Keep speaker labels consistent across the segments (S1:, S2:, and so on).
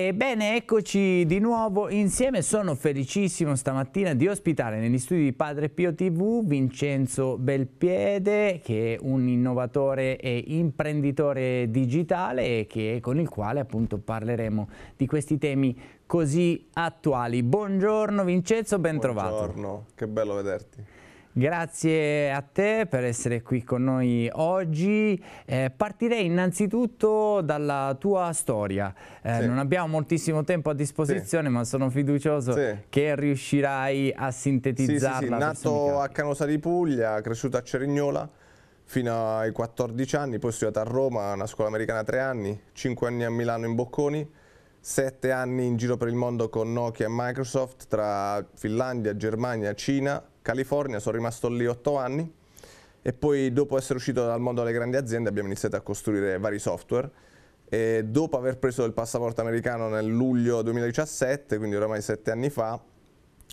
S1: Ebbene, eccoci di nuovo insieme. Sono felicissimo stamattina di ospitare negli studi di Padre Pio TV Vincenzo Belpiede, che è un innovatore e imprenditore digitale e che, con il quale appunto parleremo di questi temi così attuali. Buongiorno Vincenzo, ben trovato. Buongiorno, che bello vederti. Grazie a te per essere qui con noi oggi. Eh, partirei innanzitutto dalla tua storia. Eh, sì. Non abbiamo moltissimo tempo a disposizione, sì. ma sono fiducioso sì. che riuscirai a sintetizzarla. Sì, sì, Nato
S2: a Canosa di Puglia, cresciuto a Cerignola fino ai 14 anni, poi studiato a Roma, una scuola americana 3 anni, 5 anni a Milano in Bocconi, 7 anni in giro per il mondo con Nokia e Microsoft tra Finlandia, Germania, Cina, California, sono rimasto lì otto anni e poi dopo essere uscito dal mondo delle grandi aziende abbiamo iniziato a costruire vari software e dopo aver preso il passaporto americano nel luglio 2017, quindi oramai sette anni fa,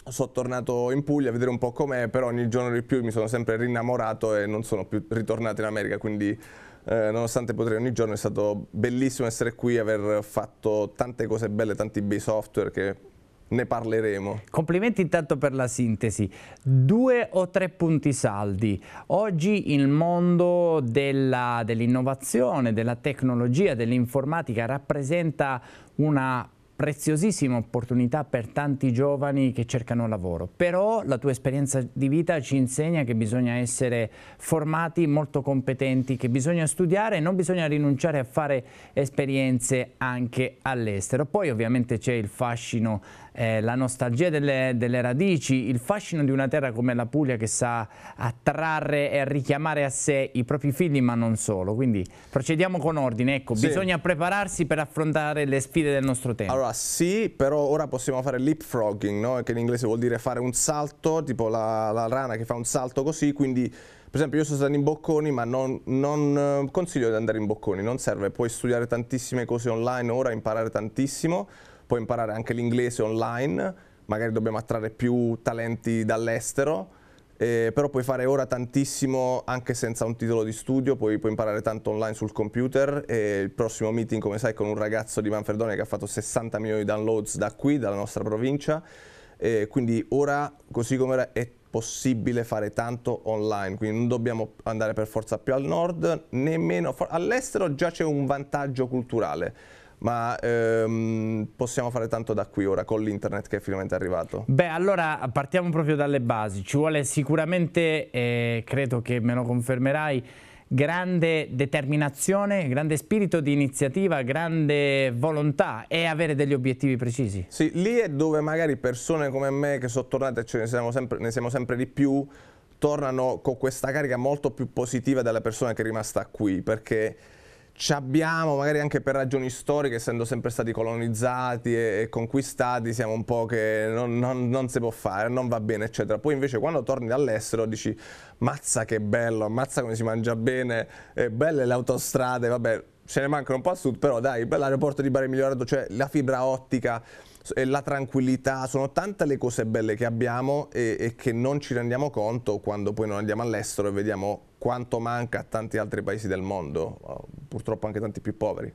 S2: sono tornato in Puglia a vedere un po' com'è, però ogni giorno di più mi sono sempre rinnamorato e non sono più ritornato in America, quindi eh, nonostante potrei ogni giorno è stato bellissimo essere qui, aver fatto tante
S1: cose belle, tanti bei software che ne parleremo. Complimenti intanto per la sintesi. Due o tre punti saldi. Oggi il mondo dell'innovazione, della tecnologia, dell'informatica rappresenta una preziosissima opportunità per tanti giovani che cercano lavoro, però la tua esperienza di vita ci insegna che bisogna essere formati, molto competenti, che bisogna studiare e non bisogna rinunciare a fare esperienze anche all'estero. Poi ovviamente c'è il fascino, eh, la nostalgia delle, delle radici, il fascino di una terra come la Puglia che sa attrarre e richiamare a sé i propri figli, ma non solo. Quindi procediamo con ordine, ecco, sì. bisogna prepararsi per affrontare le sfide del nostro tempo.
S2: Allora, allora sì, però ora possiamo fare leapfrogging, no? che in inglese vuol dire fare un salto, tipo la, la, rana che fa un salto così, quindi per esempio io sono stato in bocconi ma non, non eh, consiglio di andare in bocconi, non serve, puoi studiare tantissime cose online ora, imparare tantissimo, puoi imparare anche l'inglese online, magari dobbiamo attrarre più talenti dall'estero, eh, però puoi fare ora tantissimo anche senza un titolo di studio, puoi, puoi imparare tanto online sul computer e il prossimo meeting come sai con un ragazzo di Manfredonia che ha fatto 60 milioni di downloads da qui, dalla nostra provincia, eh, quindi ora così come è possibile fare tanto online, quindi non dobbiamo andare per forza più al nord, nemmeno all'estero già c'è un vantaggio culturale ma ehm, possiamo fare tanto da qui ora con l'internet che è finalmente arrivato.
S1: Beh, allora partiamo proprio dalle basi, ci vuole sicuramente, eh, credo che me lo confermerai, grande determinazione, grande spirito di iniziativa, grande volontà e avere degli obiettivi precisi.
S2: Sì, lì è dove magari persone come me che sono tornate e ce ne siamo sempre, ne siamo sempre di più, tornano con questa carica molto più positiva della persona che è rimasta qui, perché ci abbiamo, magari anche per ragioni storiche, essendo sempre stati colonizzati e, e conquistati, siamo un po' che non, non, non, si può fare, non va bene, eccetera. Poi invece quando torni dall'estero dici, mazza che bello, mazza come si mangia bene, eh, belle le autostrade, vabbè, ce ne mancano un po' a sud, però dai, l'aeroporto di Bari è migliorato, cioè la fibra ottica, la tranquillità, sono tante le cose belle che abbiamo e, e che non ci rendiamo conto quando poi non andiamo all'estero e vediamo quanto manca a tanti altri paesi del mondo,
S1: purtroppo anche tanti più poveri.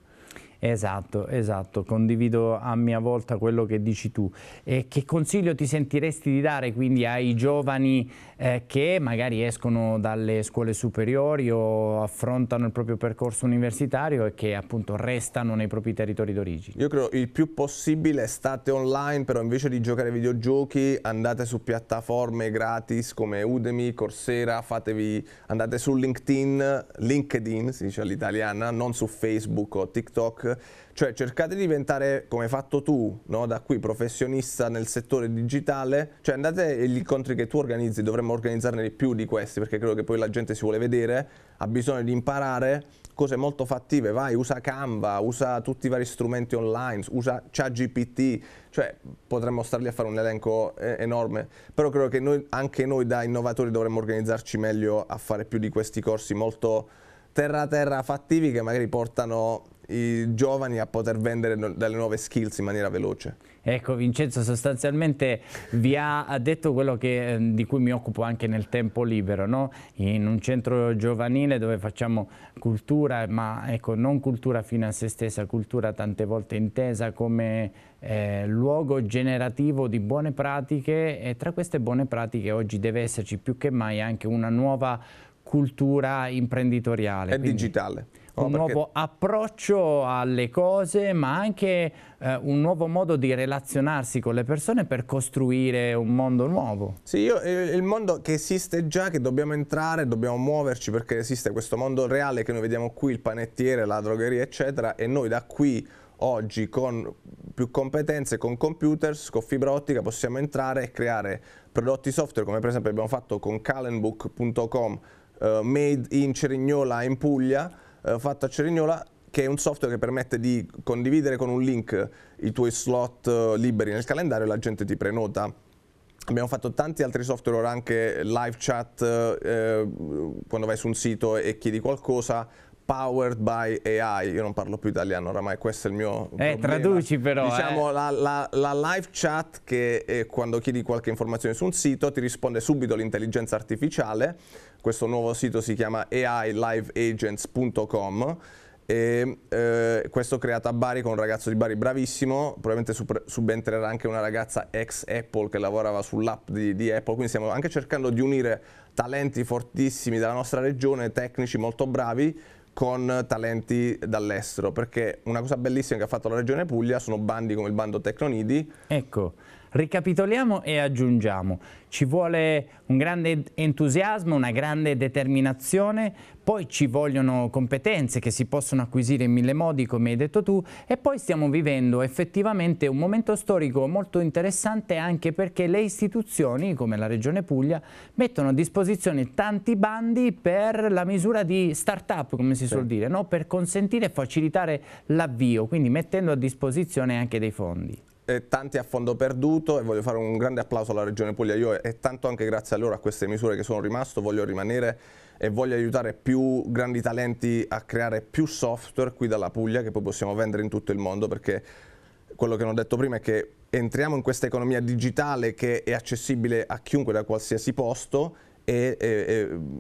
S1: Esatto, esatto, condivido a mia volta quello che dici tu. Eh, che consiglio ti sentiresti di dare quindi ai giovani eh, che magari escono dalle scuole superiori o affrontano il proprio percorso universitario e che appunto restano nei propri territori d'origine?
S2: Io credo il più possibile state online, però invece di giocare ai videogiochi andate su piattaforme gratis come Udemy, Corsera, fatevi, andate su LinkedIn, LinkedIn si dice all'italiana, non su Facebook o TikTok cioè cercate di diventare come hai fatto tu, no? da qui professionista nel settore digitale, cioè andate agli incontri che tu organizzi, dovremmo organizzarne di più di questi perché credo che poi la gente si vuole vedere, ha bisogno di imparare cose molto fattive, vai, usa Canva, usa tutti i vari strumenti online, usa ChatGPT, cioè potremmo starli a fare un elenco eh, enorme, però credo che noi, anche noi da innovatori dovremmo organizzarci meglio a fare più di questi corsi molto terra terra fattivi che magari portano i giovani a poter vendere no, delle nuove skills
S1: in maniera veloce. Ecco Vincenzo sostanzialmente vi ha detto quello che, ehm, di cui mi occupo anche nel tempo libero, no? in un centro giovanile dove facciamo cultura, ma ecco, non cultura fino a se stessa, cultura tante volte intesa come eh, luogo generativo di buone pratiche e tra queste buone pratiche oggi deve esserci più che mai anche una nuova cultura imprenditoriale. E Quindi, digitale. Oh, un perché... nuovo approccio alle cose, ma anche eh, un nuovo modo di relazionarsi con le persone per costruire un mondo nuovo. Sì, io,
S2: eh, il mondo che esiste già, che dobbiamo entrare, dobbiamo muoverci perché esiste questo mondo reale che noi vediamo qui, il panettiere, la drogheria, eccetera, e noi da qui oggi con più competenze, con computers, con fibra ottica possiamo entrare e creare prodotti software come per esempio abbiamo fatto con calenbook.com, eh, made in Cerignola in Puglia, eh, fatto a Cerignola che è un software che permette di condividere con un link i tuoi slot eh, liberi nel calendario e la gente ti prenota. Abbiamo fatto tanti altri software, ora anche live chat, eh, eh quando vai su un sito e chiedi qualcosa, powered by AI, io non parlo più italiano oramai, questo è il mio eh, problema. traduci però. Diciamo eh. la, la, la, live chat che eh, quando chiedi qualche informazione su un sito ti risponde subito l'intelligenza artificiale, questo nuovo sito si chiama AILiveAgents.com e eh, questo creato a Bari con un ragazzo di Bari bravissimo, probabilmente subentrerà anche una ragazza ex Apple che lavorava sull'app di, di, Apple, quindi stiamo anche cercando di unire talenti fortissimi della nostra regione, tecnici molto bravi, con talenti dall'estero, perché una cosa bellissima che ha fatto la Regione Puglia sono bandi
S1: come il bando Tecnonidi. Ecco, Ricapitoliamo e aggiungiamo, ci vuole un grande entusiasmo, una grande determinazione, poi ci vogliono competenze che si possono acquisire in mille modi, come hai detto tu, e poi stiamo vivendo effettivamente un momento storico molto interessante anche perché le istituzioni, come la Regione Puglia, mettono a disposizione tanti bandi per la misura di start-up, come si sì. suol dire, no? per consentire e facilitare l'avvio, quindi mettendo a disposizione anche dei fondi
S2: eh, tanti a fondo perduto e voglio fare un grande applauso alla Regione Puglia io eh, e tanto anche grazie a loro a queste misure che sono rimasto voglio rimanere e voglio aiutare più grandi talenti a creare più software qui dalla Puglia che poi possiamo vendere in tutto il mondo perché quello che non ho detto prima è che entriamo in questa economia digitale che è accessibile a chiunque da qualsiasi posto e, e,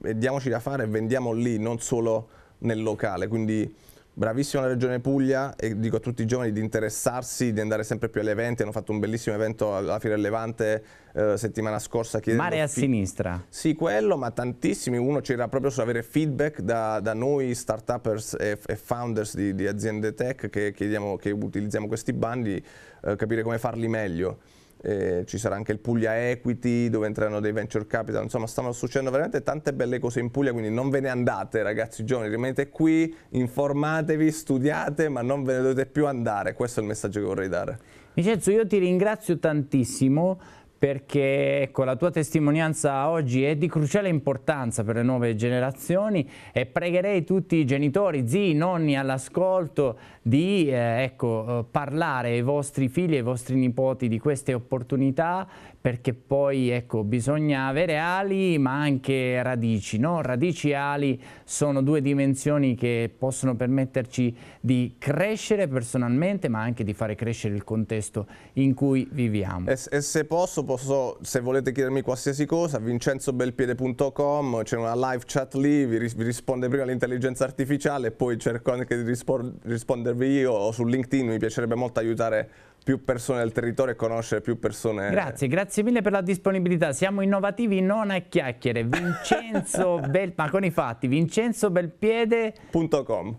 S2: e, e diamoci da fare e vendiamo lì non solo nel locale quindi bravissima la Regione Puglia e dico a tutti i giovani di interessarsi, di andare sempre più agli eventi, hanno fatto un bellissimo evento alla Fiera Levante eh, settimana scorsa. Mare a sinistra. Sì, quello, ma tantissimi, uno c'era proprio su avere feedback da, da noi startuppers e, e founders di, di, aziende tech che, che utilizziamo questi bandi, eh, capire come farli meglio eh, ci sarà anche il Puglia Equity dove entreranno dei venture capital, insomma stanno succedendo veramente tante belle cose in Puglia, quindi non ve ne andate ragazzi giovani, rimanete qui, informatevi, studiate, ma non ve ne dovete più andare, questo è il messaggio che vorrei
S1: dare. Vincenzo, io ti ringrazio tantissimo perché ecco, la tua testimonianza oggi è di cruciale importanza per le nuove generazioni e pregherei tutti i genitori, zii, nonni all'ascolto di eh, ecco, eh, parlare ai vostri figli e ai vostri nipoti di queste opportunità perché poi ecco, bisogna avere ali ma anche radici, no? radici e ali sono due dimensioni che possono permetterci di crescere personalmente ma anche di fare crescere il contesto in cui viviamo.
S2: E, e se posso posso, se volete chiedermi qualsiasi cosa, vincenzobelpiede.com, c'è una live chat lì, vi, ris vi risponde prima l'intelligenza artificiale e poi cerco anche di rispondervi io o su LinkedIn, mi piacerebbe molto aiutare più persone del territorio e conoscere più persone.
S1: Grazie, grazie mille per la disponibilità. Siamo innovativi non a chiacchiere. Vincenzo Bel, ma con i fatti, vincenzobelpiede.com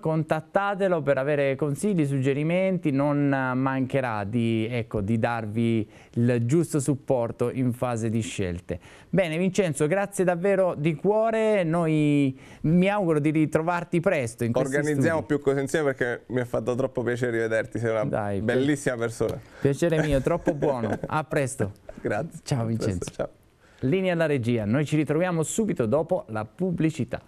S1: contattatelo per avere consigli, suggerimenti, non mancherà di, ecco, di darvi il giusto supporto in fase di scelte. Bene Vincenzo, grazie davvero di cuore, noi mi auguro di ritrovarti presto in Organizziamo studi.
S2: più cose insieme perché mi ha fatto troppo piacere rivederti, sei una
S1: Dai dai. Bellissima persona. Piacere mio, troppo buono. A presto. Grazie. Ciao Vincenzo. Presto, ciao. Linea alla regia, noi ci ritroviamo subito dopo la pubblicità.